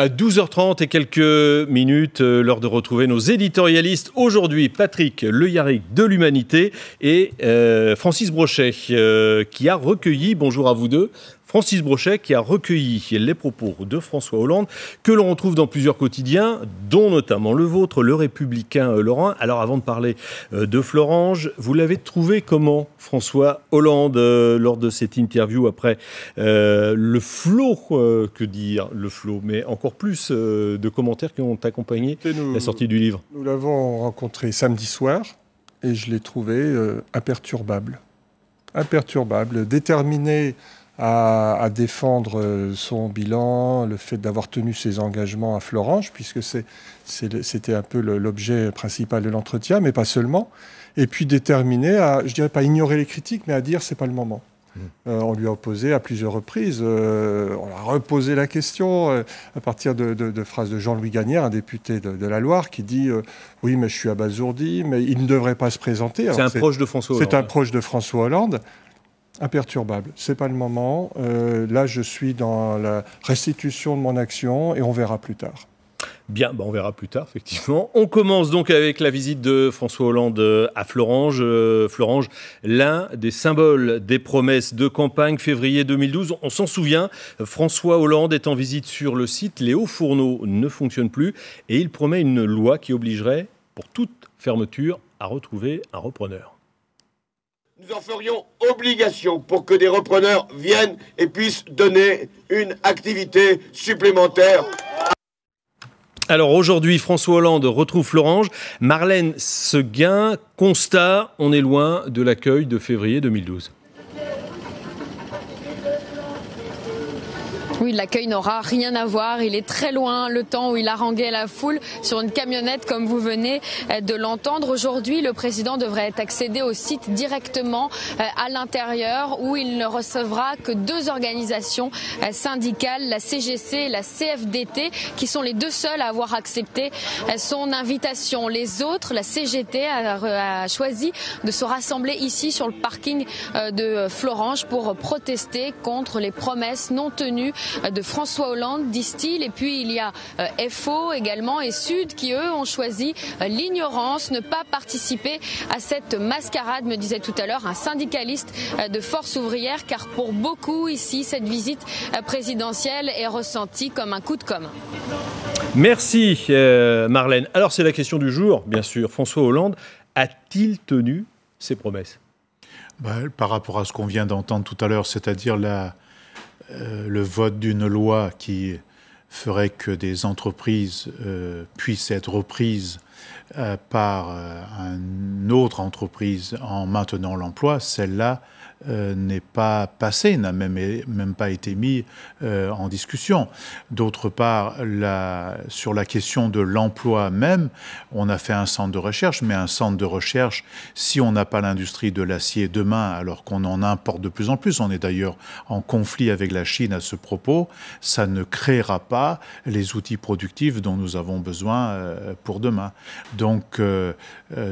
À 12h30 et quelques minutes, euh, l'heure de retrouver nos éditorialistes. Aujourd'hui, Patrick Le Yarrick de l'Humanité et euh, Francis Brochet, euh, qui a recueilli, bonjour à vous deux, Francis Brochet qui a recueilli les propos de François Hollande que l'on retrouve dans plusieurs quotidiens, dont notamment le vôtre, le républicain euh, Laurent. Alors avant de parler euh, de Florange, vous l'avez trouvé comment François Hollande euh, lors de cette interview après le flot, que dire le flot, mais encore plus de commentaires qui ont accompagné la sortie du livre Nous l'avons rencontré samedi soir et je l'ai trouvé imperturbable. Imperturbable, déterminé à, défendre euh, son bilan, le fait d'avoir tenu ses engagements à Florence, puisque c'était un peu l'objet principal de l'entretien, mais pas seulement. Et puis déterminé à, je dirais pas ignorer les critiques, mais à dire c'est pas le moment. Mmh. Euh, on lui a opposé à plusieurs reprises. Euh, on a reposé la question à partir de, de phrases de Jean-Louis Gagnère, un député de, de, la Loire, qui dit Oui, mais je suis abasourdi, mais il ne devrait pas se présenter. C'est un proche de François Hollande. C'est un proche de François Hollande imperturbable. C'est pas le moment. Euh, là, je suis dans la restitution de mon action et on verra plus tard. Bien, bah, on verra plus tard, effectivement. On commence donc avec la visite de François Hollande à Florange. Euh, Florange, l'un des symboles des promesses de campagne février 2012. On s'en souvient, François Hollande est en visite sur le site. Les hauts fourneaux ne fonctionnent plus et il promet une loi qui obligerait, pour toute fermeture, à retrouver un repreneur nous en ferions obligation pour que des repreneurs viennent et puissent donner une activité supplémentaire. Alors aujourd'hui, François Hollande retrouve Florange. Marlène Seguin, constat, on est loin de l'accueil de février 2012. Oui, l'accueil n'aura rien à voir. Il est très loin le temps où il haranguait la foule sur une camionnette comme vous venez euh, de l'entendre. Aujourd'hui, le président devrait accéder au site directement euh, à l'intérieur où il ne recevra que deux organisations euh, syndicales, la CGC et la CFDT, qui sont les deux seules à avoir accepté son invitation. Les autres, la CGT a, choisi de se rassembler ici sur le parking de Florence pour protester contre les promesses non tenues de François Hollande, disent-ils. Et puis il y a euh, FO également et Sud qui, eux, ont choisi euh, l'ignorance, ne pas participer à cette mascarade, me disait tout à l'heure un syndicaliste euh, de force ouvrière, car pour beaucoup ici, cette visite présidentielle est ressentie comme un coup de com'. Merci Marlène. Alors c'est la question du jour, bien sûr. François Hollande a-t-il tenu ses promesses bah, Par rapport à ce qu'on vient d'entendre tout à l'heure, c'est-à-dire la, euh, le vote d'une loi qui ferait que des entreprises euh, puissent être reprises euh, par une autre entreprise en maintenant l'emploi, celle-là euh, n'est pas passé, n'a même, même pas été mis euh, en discussion. D'autre part, sur la question de l'emploi même, on a fait un centre de recherche, mais un centre de recherche, si on n'a pas l'industrie de l'acier demain, alors qu'on en importe de plus en plus, on est d'ailleurs en conflit avec la Chine à ce propos, ça ne créera pas les outils productifs dont nous avons besoin euh, pour demain. Donc,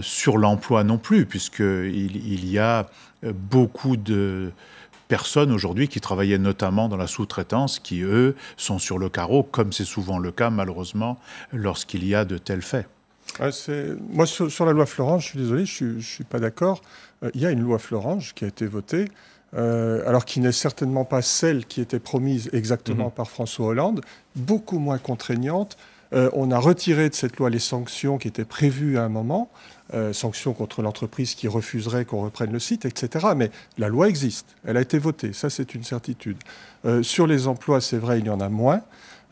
sur l'emploi non plus, puisqu'il il y a euh, beaucoup de personnes aujourd'hui qui travaillaient notamment dans la sous-traitance, qui, eux, sont sur le carreau, comme c'est souvent le cas, malheureusement, lorsqu'il y a de tels faits. Moi, sur, la loi Florence, je suis désolé, je ne suis, pas d'accord. Euh, il y a une loi Florence qui a été votée, euh, alors qui n'est certainement pas celle qui était promise exactement mhm. par François Hollande, beaucoup moins contraignante, euh, on a retiré de cette loi les sanctions qui étaient prévues à un moment, euh, sanctions contre l'entreprise qui refuserait qu'on reprenne le site, etc. Mais la loi existe, elle a été votée, ça c'est une certitude. Euh, sur les emplois, c'est vrai, il y en a moins.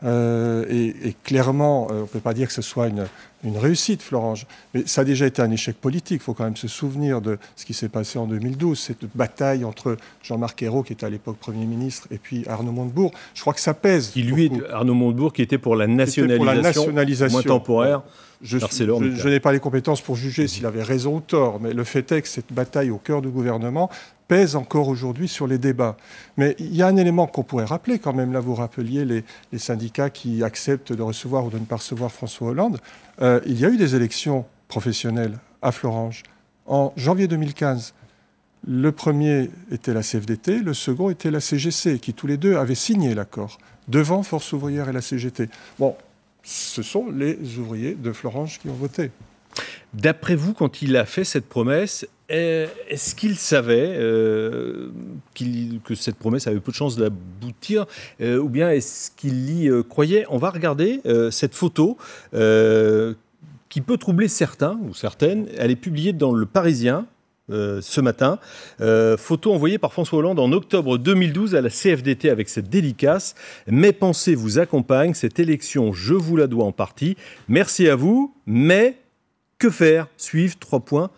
Euh, et, clairement, euh, on ne peut pas dire que ce soit une, une, réussite, Florange, mais ça a déjà été un échec politique. Il faut quand même se souvenir de ce qui s'est passé en 2012, cette bataille entre Jean-Marc Ayrault, qui était à l'époque Premier ministre, et puis Arnaud Montebourg. Je crois que ça pèse. Qui, lui, Arnaud Montebourg, qui était pour la nationalisation, moins temporaire. Je, n'ai pas les compétences pour juger s'il avait raison ou tort, mais le fait est que cette bataille au cœur du gouvernement pèse encore aujourd'hui sur les débats. Mais il y a un élément qu'on pourrait rappeler quand même. Là, vous rappeliez les, syndicats qui acceptent de recevoir ou de ne pas recevoir François Hollande. Euh, il y a eu des élections professionnelles à Florange en janvier 2015. Le premier était la CFDT, le second était la CGC, qui tous les deux avaient signé l'accord, devant Force ouvrière et la CGT. Bon, ce sont les ouvriers de Florence qui ont voté. D'après vous, quand il a fait cette promesse, eh, est-ce qu'il savait euh, que cette promesse avait peu de chances d'aboutir euh, Ou bien est-ce qu'il y euh, croyait On va regarder cette photo qui peut troubler certains ou certaines. Elle est publiée dans Le Parisien euh, ce matin. Euh, photo envoyée par François Hollande en octobre 2012 à la CFDT avec cette dédicace. Mes pensées vous accompagnent. Cette élection, je vous la dois en partie. Merci à vous. Mais que faire Suivre trois points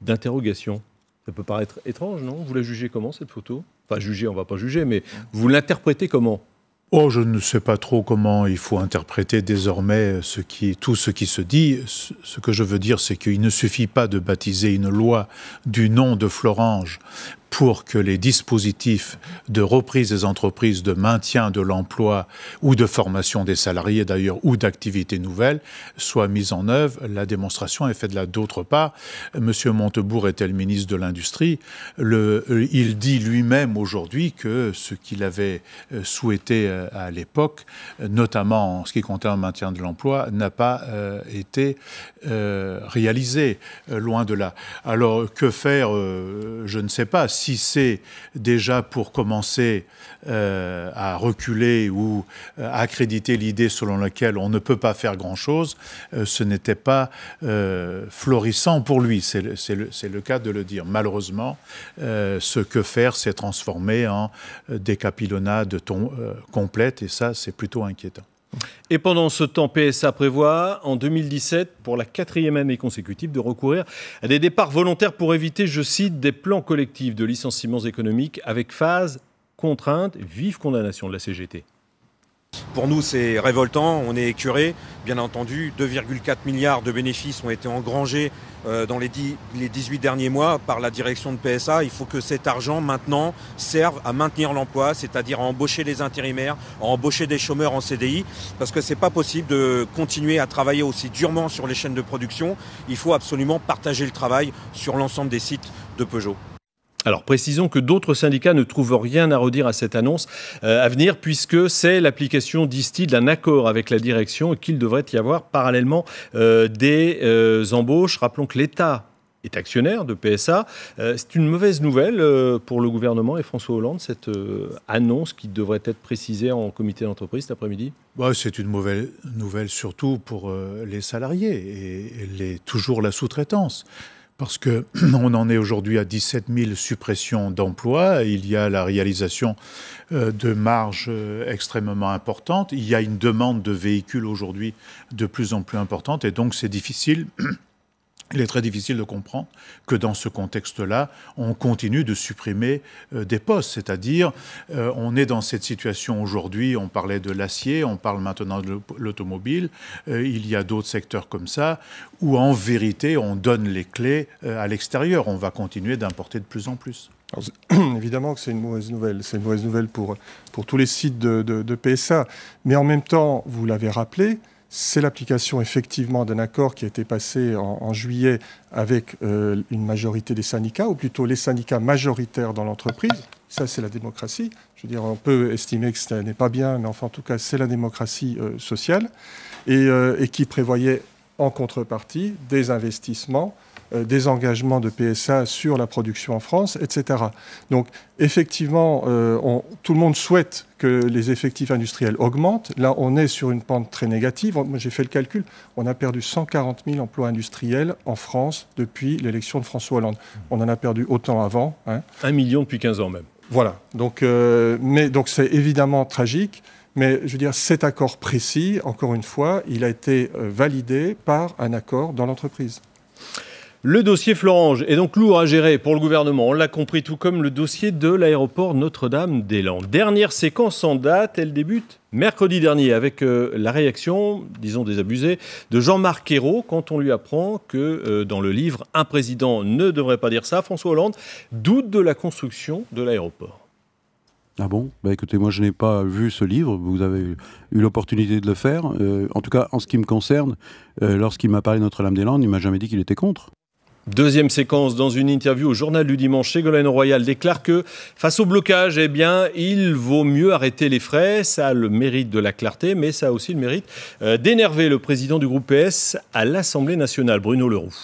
d'interrogation. Ça peut paraître étrange, non Vous la jugez comment cette photo Enfin, juger, on ne va pas juger, mais vous l'interprétez comment Oh, je ne sais pas trop comment il faut interpréter désormais ce qui, tout ce qui se dit. Ce que je veux dire, c'est qu'il ne suffit pas de baptiser une loi du nom de Florange pour que les dispositifs de reprise des entreprises, de maintien de l'emploi ou de formation des salariés d'ailleurs, ou d'activités nouvelles, soient mis en œuvre. La démonstration est faite là. D'autre part, M. Montebourg était le ministre de l'Industrie. Euh, il dit lui-même aujourd'hui que ce qu'il avait euh, souhaité euh, à l'époque, notamment en ce qui concerne le maintien de l'emploi, n'a pas été réalisé, loin de là. Alors, que faire Je ne sais pas si c'est déjà pour commencer euh, à reculer ou à euh, accréditer l'idée selon laquelle on ne peut pas faire grand-chose, euh, ce n'était pas florissant pour lui. C'est le, cas de le dire. Malheureusement, ce que faire s'est transformé en décapillonnade complète et ça, c'est plutôt inquiétant. Et pendant ce temps, PSA prévoit en 2017, pour la quatrième année consécutive, de recourir à des départs volontaires pour éviter, je cite, des plans collectifs de licenciements économiques avec phase, contrainte, vive condamnation de la CGT. Pour nous, c'est révoltant, on est écuré, Bien entendu, 2,4 milliards de bénéfices ont été engrangés euh, dans les, 18 derniers mois par la direction de PSA. Il faut que cet argent, maintenant, serve à maintenir l'emploi, c'est-à-dire à embaucher les intérimaires, à embaucher des chômeurs en CDI, parce que ce n'est pas possible de continuer à travailler aussi durement sur les chaînes de production. Il faut absolument partager le travail sur l'ensemble des sites de Peugeot. Alors précisons que d'autres syndicats ne trouvent rien à redire à cette annonce euh, à venir puisque c'est l'application, distille d'un accord avec la direction et qu'il devrait y avoir parallèlement euh, des euh, embauches. Rappelons que l'État est actionnaire de PSA. c'est une mauvaise nouvelle pour le gouvernement et François Hollande, cette annonce qui devrait être précisée en comité d'entreprise cet après-midi bah, C'est une mauvaise nouvelle surtout pour les salariés et toujours la sous-traitance parce que on en est aujourd'hui à 17 000 suppressions d'emplois. Il y a la réalisation euh, de marges euh, extrêmement importantes. Il y a une demande de véhicules aujourd'hui de plus en plus importante, et donc c'est difficile Il est très difficile de comprendre que dans ce contexte-là, on continue de supprimer euh, des postes. C'est-à-dire, euh, on est dans cette situation aujourd'hui, on parlait de l'acier, on parle maintenant de l'automobile, euh, il y a d'autres secteurs comme ça, où en vérité, on donne les clés à l'extérieur. On va continuer d'importer de plus en plus. évidemment que c'est une mauvaise nouvelle. C'est une mauvaise nouvelle pour, pour tous les sites de PSA. Mais en même temps, vous l'avez rappelé, c'est l'application effectivement d'un accord qui a été passé en, juillet avec euh, une majorité des syndicats, ou plutôt les syndicats majoritaires dans l'entreprise. Ça, c'est la démocratie. Je veux dire, on peut estimer que ce n'est pas bien, mais enfin, en tout cas, c'est la démocratie euh, sociale, euh, et, qui prévoyait en contrepartie des investissements euh, des engagements de PSA sur la production en France, etc. Donc effectivement, euh, tout le monde souhaite que les effectifs industriels augmentent. Là, on est sur une pente très négative. J'ai fait le calcul, on a perdu 140 000 emplois industriels en France depuis l'élection de François Hollande. On en a perdu autant avant. Hein. Un million depuis 15 ans même. Voilà. Donc, euh, mais donc c'est évidemment tragique. Mais je veux dire, cet accord précis, encore une fois, il a été validé par un accord dans l'entreprise. Le dossier Florange est donc lourd à gérer pour le gouvernement, on l'a compris, tout comme le dossier de l'aéroport Notre-Dame-des-Landes. Dernière séquence en date, elle débute mercredi dernier avec euh, la réaction, disons des abusés, de Jean-Marc Ayrault quand on lui apprend que euh, dans le livre Un président ne devrait pas dire ça, François Hollande doute de la construction de l'aéroport. Ah bon bah Écoutez, moi je n'ai pas vu ce livre, vous avez eu l'opportunité de le faire. Euh, en tout cas, en ce qui me concerne, lorsqu'il m'a parlé Notre-Dame-des-Landes, il m'a jamais dit qu'il était contre. Deuxième séquence, dans une interview au journal du dimanche, Ségolène Royal déclare que face au blocage, eh bien, il vaut mieux arrêter les frais. Ça a le mérite de la clarté, mais ça a aussi le mérite euh, d'énerver le président du groupe PS à l'Assemblée nationale, Bruno Leroux.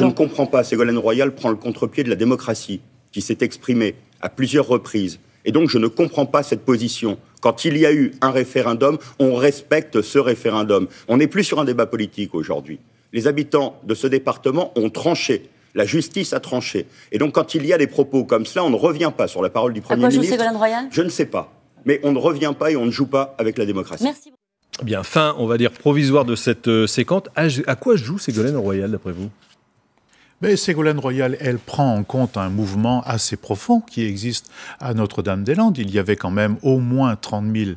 Je ne comprends pas, Ségolène Royal prend le contre-pied de la démocratie, qui s'est exprimée à plusieurs reprises. Et donc je ne comprends pas cette position. Quand il y a eu un référendum, on respecte ce référendum. On n'est plus sur un débat politique aujourd'hui les habitants de ce département ont tranché. La justice a tranché. Et donc, quand il y a des propos comme cela, on ne revient pas sur la parole du Premier à quoi ministre. Ségolène Royal Je ne sais pas. Mais on ne revient pas et on ne joue pas avec la démocratie. Merci. Eh bien, fin, on va dire, provisoire de cette euh, séquence. À, ah, à quoi joue Ségolène Royal, d'après vous mais Ségolène Royal, elle prend en compte un mouvement assez profond qui existe à Notre-Dame-des-Landes. Il y avait quand même au moins 30 000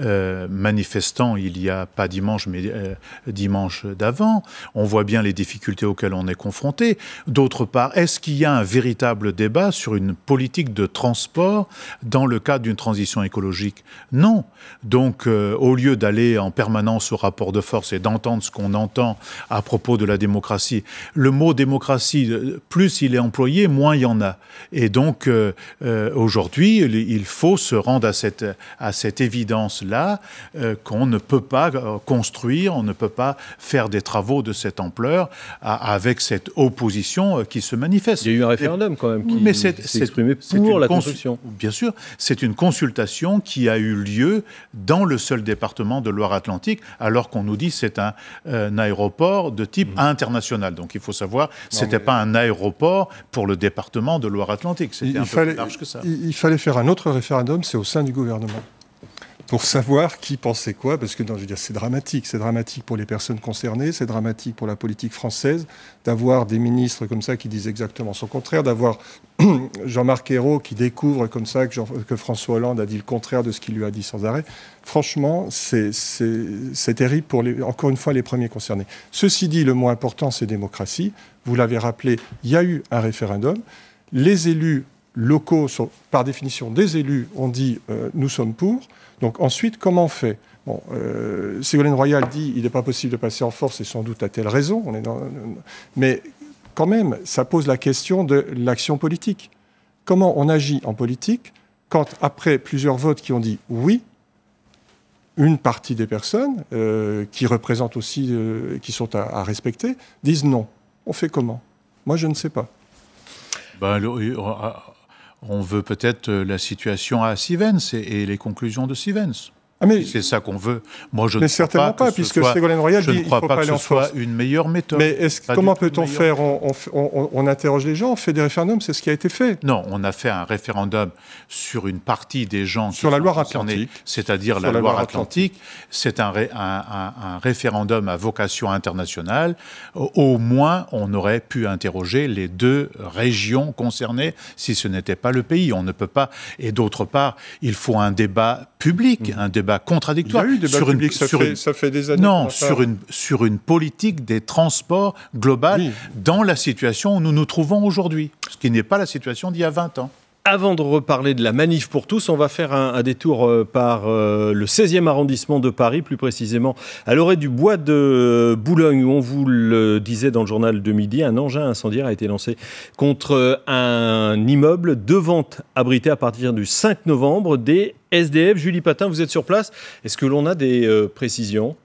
euh, manifestants il y a, pas dimanche, mais euh, dimanche d'avant. On voit bien les difficultés auxquelles on est confronté. D'autre part, est-ce qu'il y a un véritable débat sur une politique de transport dans le cadre d'une transition écologique Non. Donc, euh, au lieu d'aller en permanence au rapport de force et d'entendre ce qu'on entend à propos de la démocratie, le mot démocratie euh, plus il est employé, moins il y en a. Et donc euh, euh, aujourd'hui, il faut se rendre à cette, à cette évidence-là qu'on ne peut pas construire, on ne peut pas faire des travaux de cette ampleur avec cette opposition qui se manifeste. Il y a eu un référendum quand même qui s'est exprimé pour la construction. Bien sûr, c'est une consultation qui a eu lieu dans le seul département de Loire-Atlantique, alors qu'on nous dit c'est un, aéroport de type mmh. international. Donc il faut savoir, c'était pas un aéroport pour le département de Loire-Atlantique. C'était il, un peu fallait, plus large que ça. Il, fallait faire un autre référendum, c'est au sein du gouvernement pour savoir qui pensait quoi, parce que je veux dire, c'est dramatique. C'est dramatique pour les personnes concernées, c'est dramatique pour la politique française d'avoir des ministres comme ça qui disent exactement son contraire, d'avoir Jean-Marc Ayrault qui découvre comme ça que, François Hollande a dit le contraire de ce qu'il lui a dit sans arrêt. Franchement, c'est, terrible pour, les, encore une fois, les premiers concernés. Ceci dit, le mot important, c'est démocratie vous l'avez rappelé, il y a eu un référendum. Les élus locaux sont, par définition, des élus ont dit euh, nous sommes pour. Donc ensuite, comment on fait Bon, euh, Ségolène Royal dit il n'est pas possible de passer en force, et sans doute à telle raison. On est dans... Mais quand même, ça pose la question de l'action politique. Comment on agit en politique quand, après plusieurs votes qui ont dit oui, une partie des personnes, euh, qui représentent aussi, qui sont à respecter, disent non on fait comment Moi, je ne sais pas. Bah, euh, euh, on veut peut-être euh, la situation à Sivens et les conclusions de Sivens. Ah, c'est ça qu'on veut, moi je mais ne certainement pas, puisque Ségolène Royal je dit, ne crois pas, pas que ce soit une meilleure méthode. Mais comment peut-on faire on, interroge les gens, on fait des référendums, c'est ce qui a été fait. Non, on a fait un référendum sur une partie des gens sur la Loire-Atlantique, c'est-à-dire la, Loire-Atlantique. C'est un, un, référendum à vocation internationale. Au moins, on aurait pu interroger les deux régions concernées, si ce n'était pas le pays. On ne peut pas. Et d'autre part, il faut un débat public, mm. un débat contradictoire. Il y a eu sur ça, fait, des années. Non, sur une, sur une politique des transports globale dans la situation où nous nous trouvons aujourd'hui, ce qui n'est pas la situation d'il y a 20 ans. Avant de reparler de la manif pour tous, on va faire un, détour euh, par euh, le 16e arrondissement de Paris, plus précisément à l'orée du bois de Boulogne, où on vous le disait dans le journal de midi, un engin incendiaire a été lancé contre un immeuble de vente abrité à partir du 5 novembre des SDF. Julie Patin, vous êtes sur place. Est-ce que l'on a des euh, précisions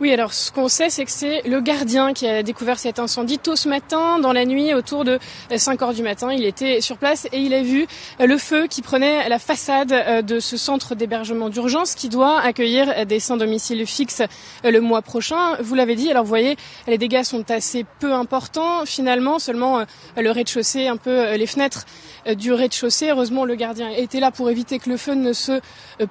Oui, alors ce qu'on sait, c'est que c'est le gardien qui a découvert cet incendie tôt ce matin, dans la nuit, autour de 5 euh, heures du matin. Il était sur place et il a vu euh, le feu qui prenait la façade euh, de ce centre d'hébergement d'urgence qui doit accueillir des sans domicile fixes le mois prochain. Vous l'avez dit, alors vous voyez, les dégâts sont assez peu importants finalement, seulement le rez-de-chaussée, un peu les fenêtres du rez-de-chaussée. Heureusement, le gardien était là pour éviter que le feu ne se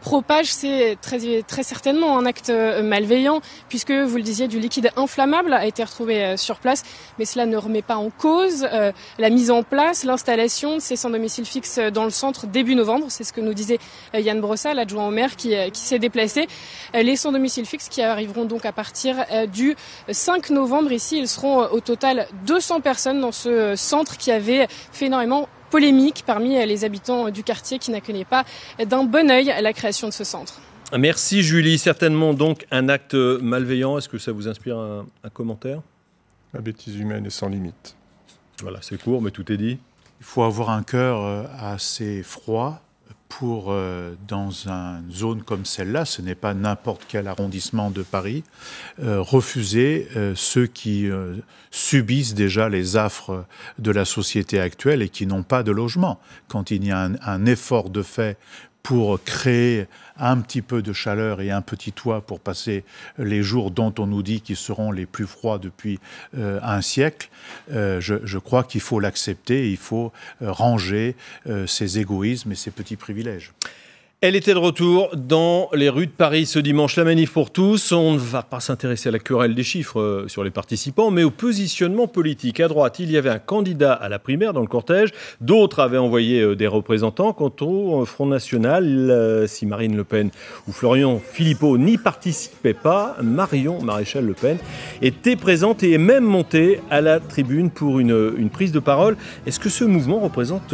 propage. C'est très, très certainement un acte malveillant puisque vous le disiez, du liquide inflammable a été retrouvé euh, sur place, mais cela ne remet pas en cause euh, la mise en place, l'installation de ces sans domicile fixe euh, dans le centre début novembre. C'est ce que nous disait Yann Brossa, l'adjoint au maire, qui, s'est déplacé. Les sans domicile fixe qui arriveront donc à partir du 5 novembre ici, ils seront au total 200 personnes dans ce centre qui avait fait énormément polémique parmi les habitants du quartier qui n'accueillaient pas d'un bon œil la création de ce centre. Merci Julie. Certainement donc un acte malveillant. Est-ce que ça vous inspire un, commentaire La bêtise humaine est sans limite. Voilà, c'est court, mais tout est dit. Il faut avoir un cœur euh, assez froid pour, euh, dans une zone comme celle-là, ce n'est pas n'importe quel arrondissement de Paris, euh, refuser ceux qui subissent déjà les affres de la société actuelle et qui n'ont pas de logement. Quand il y a un effort de fait pour créer un petit peu de chaleur et un petit toit pour passer les jours dont on nous dit qu'ils seront les plus froids depuis euh, un siècle, euh, je, crois qu'il faut l'accepter, il faut euh, ranger ces égoïsmes et ces petits privilèges. Elle était de retour dans les rues de Paris ce dimanche, la manif pour tous. On ne va pas s'intéresser à la querelle des chiffres euh, sur les participants, mais au positionnement politique. À droite, il y avait un candidat à la primaire dans le cortège. D'autres avaient envoyé euh, des représentants. Quant au euh, Front National, si Marine Le Pen ou Florian Philippot n'y participaient pas, Marion Maréchal Le Pen était présente et est même montée à la tribune pour une, une prise de parole. Est-ce que ce mouvement représente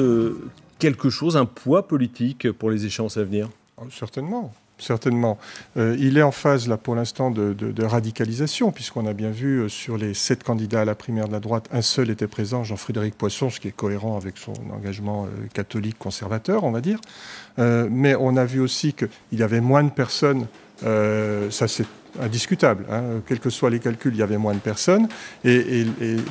quelque chose, un poids politique pour les échéances à venir oh, Certainement. Certainement. Euh, il est en phase, là, pour l'instant, de, radicalisation, puisqu'on a bien vu euh, sur les sept candidats à la primaire de la droite, un seul était présent, Jean-Frédéric Poisson, ce qui est cohérent avec son engagement euh, catholique conservateur, on va dire. mais on a vu aussi qu'il y avait moins de personnes euh, ça, c'est indiscutable. Hein. Quels que soient les calculs, il y avait moins de personnes et,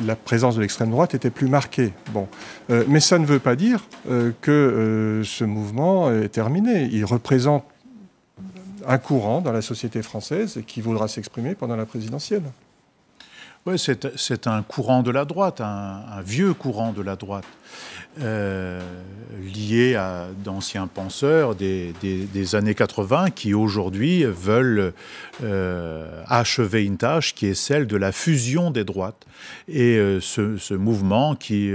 la présence de l'extrême droite était plus marquée. Bon. Euh, mais ça ne veut pas dire euh, que ce mouvement est terminé. Il représente un courant dans la société française qui voudra s'exprimer pendant la présidentielle. Oui, c'est un courant de la droite, un, vieux courant de la droite, euh, lié à d'anciens penseurs des, années 80 qui aujourd'hui veulent euh, achever une tâche qui est celle de la fusion des droites. Et euh, ce, mouvement qui,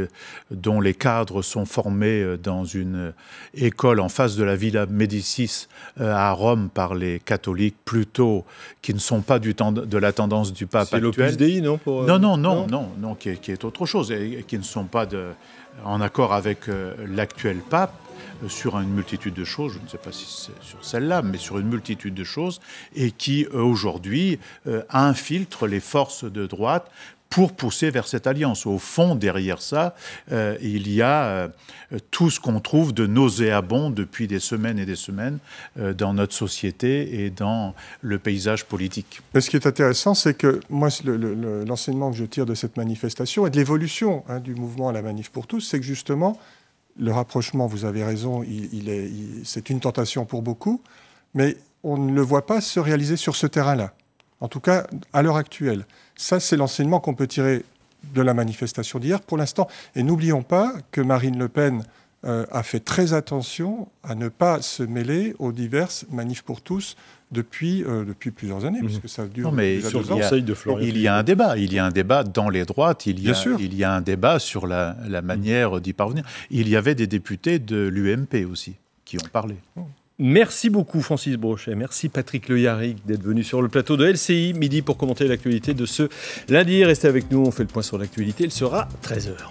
dont les cadres sont formés dans une école en face de la Villa Médicis à Rome par les catholiques plutôt qui ne sont pas du de la tendance du pape actuel. C'est non euh, non non, non, non, non, qui, est, qui est autre chose, et qui ne sont pas en accord avec euh, l'actuel pape, euh, sur une multitude de choses, je ne sais pas si c'est sur celle-là, mais sur une multitude de choses, et qui euh, aujourd'hui euh, infiltrent les forces de droite pour pousser vers cette alliance. Au fond, derrière ça, il y a tout ce qu'on trouve de nauséabond depuis des semaines et des semaines dans notre société et dans le paysage politique. ce qui est intéressant, c'est que moi, l'enseignement que je tire de cette manifestation et de l'évolution hein, du mouvement à la manif pour tous, c'est que justement, le rapprochement, vous avez raison, c'est une tentation pour beaucoup, mais on ne le voit pas se réaliser sur ce terrain-là, en tout cas à l'heure actuelle. Ça, c'est l'enseignement qu'on peut tirer de la manifestation d'hier pour l'instant. Et n'oublions pas que Marine Le Pen euh, a fait très attention à ne pas se mêler aux diverses manifs pour tous depuis, euh, depuis plusieurs années, mhm. puisque ça dure non, mais sur deux ans. Non de il y a un débat, il y a un débat dans les droites, il y, a, il y a un débat sur la, mhm. manière d'y parvenir. Il y avait des députés de l'UMP aussi qui ont parlé. Merci beaucoup Francis Brochet, merci Patrick Le Yarrick d'être venu sur le plateau de LCI midi pour commenter l'actualité de ce lundi. Restez avec nous, on fait le point sur l'actualité, il sera 13h.